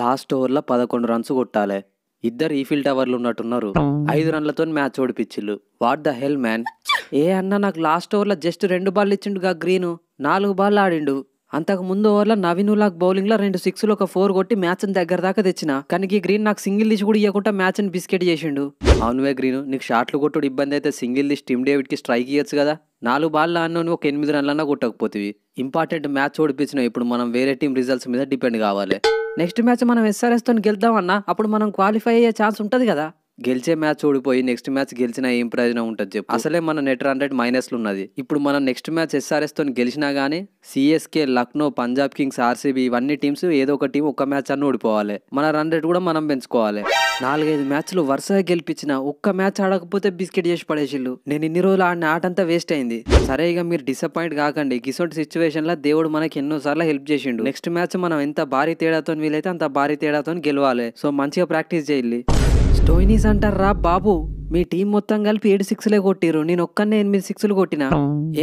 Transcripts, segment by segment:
last ఓవర్లో పదకొండు runs కొట్టాలి ఇద్దరు ఈఫిల్ టవర్లు ఉన్నట్టున్నారు ఐదు రన్లతో మ్యాచ్ ఓడిపించిల్లు వాట్ ద హెల్ మ్యాన్ ఏ అన్న నాకు లాస్ట్ ఓవర్లో జస్ట్ రెండు బాల్ ఇచ్చిండుగా గ్రీను నాలుగు బాల్ ఆడిండు అంతకు ముందు ఓవర్లో నవీన్ ఉలాక్ బౌలింగ్లో రెండు సిక్స్లు ఒక ఫోర్ కొట్టి మ్యాచ్ని దగ్గర దాకా తెచ్చిన కానీ ఈ గ్రీన్ నాకు సింగిల్ దిష్ కూడా ఇవ్వకుండా మ్యాచ్ని బిస్కెట్ చేసిండు అవునువే గ్రీను నీకు షాట్లు కొట్టుడు ఇబ్బంది అయితే సింగిల్ దిష్ టిమ్ కి స్ట్రైక్ ఇవ్వచ్చు కదా నాలుగు బాల్ అన్నోని ఒక ఎనిమిది రన్లన్నా కొట్టకపోతే ఇంపార్టెంట్ మ్యాచ్ ఓడిపించిన ఇప్పుడు మనం వేరే టీం రిజల్ట్స్ మీద డిపెండ్ కావాలి నెక్స్ట్ మ్యాచ్ మనం ఎస్ఆర్ఎస్ ఎస్ఆర్ఎస్తో గెలుద్దామన్నా అప్పుడు మనం క్వాలిఫై అయ్యే ఛాన్స్ ఉంటుంది కదా గెలిచే మ్యాచ్ ఓడిపోయి నెక్స్ట్ మ్యాచ్ గెలిచినా ఏం ప్రయోజనం ఉంటుంది చెప్పు అసలే మన నెట్ హండ్రెడ్ మైనస్లు ఉన్నది ఇప్పుడు మనం నెక్స్ట్ మ్యాచ్ ఎస్ఆర్ఎస్ తో గెలిచినా కానీ CSK Lucknow Punjab kings RCB ఇవన్నీ టీమ్స్ ఏదో ఒక టీం ఒక మ్యాచ్ అన్న ఓడిపోవాలి మన రన్ రేట్ కూడా మనం పెంచుకోవాలి నాలుగైదు మ్యాచ్లు వరుసగా గెలిపించిన ఒక్క మ్యాచ్ ఆడకపోతే బిస్కెట్ చేసి పడేసిళ్ళు నేను ఇన్ని రోజులు ఆడిన ఆట అంతా వేస్ట్ అయింది సరే ఇక మీరు డిసప్పాయింట్ కాకండి గిసోటి సిచ్యువేషన్ లో దేవుడు మనకి ఎన్నో సార్లు హెల్ప్ చేసిండు నెక్స్ట్ మ్యాచ్ మనం ఎంత భారీ తేడాతో వీలైతే అంత భారీ తేడాతో గెలవాలి సో మంచిగా ప్రాక్టీస్ చేయాలి స్టోయినీస్ అంటారా బాబు మీ టీం మొత్తం కలిపి ఏడు సిక్స్లే కొట్టిరు నేను ఒక్కనే ఎనిమిది సిక్స్లు కొట్టిన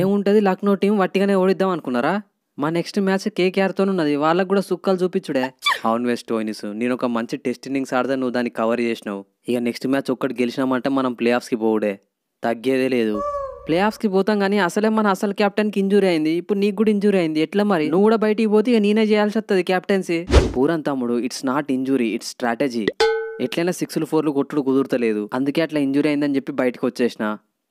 ఏముంటది లక్నో టీం వట్టిగానే ఓడిద్దాం అనుకున్నారా మా నెక్స్ట్ మ్యాచ్ కేకేఆర్తో ఉన్నది వాళ్ళకు కూడా సుక్కలు చూపించుడే అవును వెస్ట్ ఓనిస్ నేను ఒక మంచి టెస్ట్ ఇన్నింగ్స్ ఆడితే నువ్వు దాన్ని కవర్ చేసినావు ఇక నెక్స్ట్ మ్యాచ్ ఒక్కటి గెలిచినామంటే మనం ప్లే ఆఫ్స్కి పోవుడే తగ్గేదే లేదు ప్లే ఆఫ్స్కి పోతాం కానీ అసలే మన అసలు కెప్టెన్కి ఇంజూరీ అయింది ఇప్పుడు నీకు కూడా ఇంజూరీ అయింది ఎట్లా మరి నువ్వు కూడా బయటికి పోతే ఇక నేనే చేయాల్సి వస్తుంది క్యాప్టెన్సీ పూరన్ తమ్ముడు it's not injury it's strategy ఎట్లయినా సిక్స్లు ఫోర్లు కొట్టుడు కుదురుతలేదు అందుకే అట్లా ఇంజూరీ అయిందని చెప్పి బయటకు వచ్చేసిన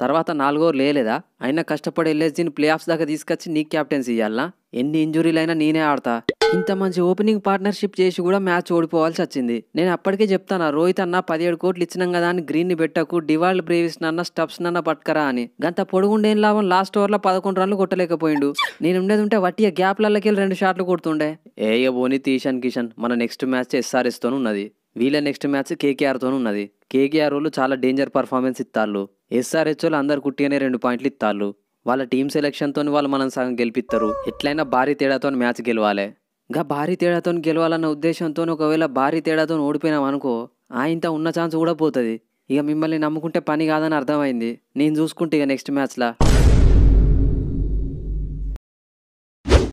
తర్వాత నాలుగోరు లేలేదా అయినా కష్టపడి వెళ్ళేసి దీన్ని ప్లే ఆఫ్స్ దాకా తీసుకొచ్చి నీకు క్యాప్టెన్సీ ఇవ్వాలా ఎన్ని ఇంజురీలైనా నేనే ఆడతా ఇంత మంచి ఓపెనింగ్ పార్ట్నర్షిప్ చేసి కూడా మ్యాచ్ ఓడిపోవాల్సి వచ్చింది నేను అప్పటికే చెప్తాను రోహిత్ అన్న పదిహేడు కోట్లు ఇచ్చినాం కదా అని గ్రీన్ ని పెట్టకు డివాల్డ్ బ్రేవిస్ నన్న స్టప్స్ నన్న పట్టుకరా అని గంత పొడుగుండేం లాభం లాస్ట్ ఓవర్లో పదకొండు రన్లు కొట్టలేకపోయిండు నేను ఉండేది ఉంటే వట్టి గ్యాప్లకి రెండు షాట్లు కొడుతుండే ఏ బోని తీషన్ కిషన్ మన నెక్స్ట్ మ్యాచ్ ఎస్ఆర్ఎస్ తోను ఉన్నది వీళ్ళ నెక్స్ట్ మ్యాచ్ తోను ఉన్నది కేకేఆర్ వాళ్ళు చాలా డేంజర్ పర్ఫార్మెన్స్ ఇస్తారు ఎస్ఆర్హెచ్ వాళ్ళు అందరు అనే రెండు పాయింట్లు ఇస్తారు వాళ్ళ టీం సెలెక్షన్తో వాళ్ళు మనం సగం గెలిపిస్తారు ఎట్లయినా భారీ తేడాతో మ్యాచ్ గెలవాలి ఇంకా భారీ తేడాతో గెలవాలన్న ఉద్దేశంతో ఒకవేళ భారీ తేడాతో ఓడిపోయినాం అనుకో ఆ ఇంత ఉన్న ఛాన్స్ కూడా పోతుంది ఇక మిమ్మల్ని నమ్ముకుంటే పని కాదని అర్థమైంది నేను చూసుకుంటే ఇక నెక్స్ట్ మ్యాచ్లా